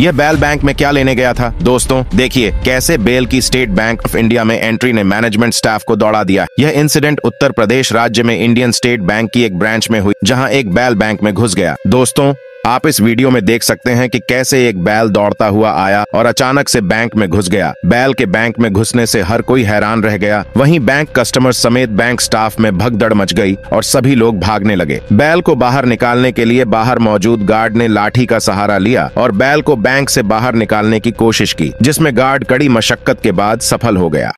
यह बैल बैंक में क्या लेने गया था दोस्तों देखिए कैसे बेल की स्टेट बैंक ऑफ इंडिया में एंट्री ने मैनेजमेंट स्टाफ को दौड़ा दिया यह इंसिडेंट उत्तर प्रदेश राज्य में इंडियन स्टेट बैंक की एक ब्रांच में हुई जहां एक बैल बैंक में घुस गया दोस्तों आप इस वीडियो में देख सकते हैं कि कैसे एक बैल दौड़ता हुआ आया और अचानक से बैंक में घुस गया बैल के बैंक में घुसने से हर कोई हैरान रह गया वहीं बैंक कस्टमर समेत बैंक स्टाफ में भगदड़ मच गई और सभी लोग भागने लगे बैल को बाहर निकालने के लिए बाहर मौजूद गार्ड ने लाठी का सहारा लिया और बैल को बैंक ऐसी बाहर निकालने की कोशिश की जिसमे गार्ड कड़ी मशक्कत के बाद सफल हो गया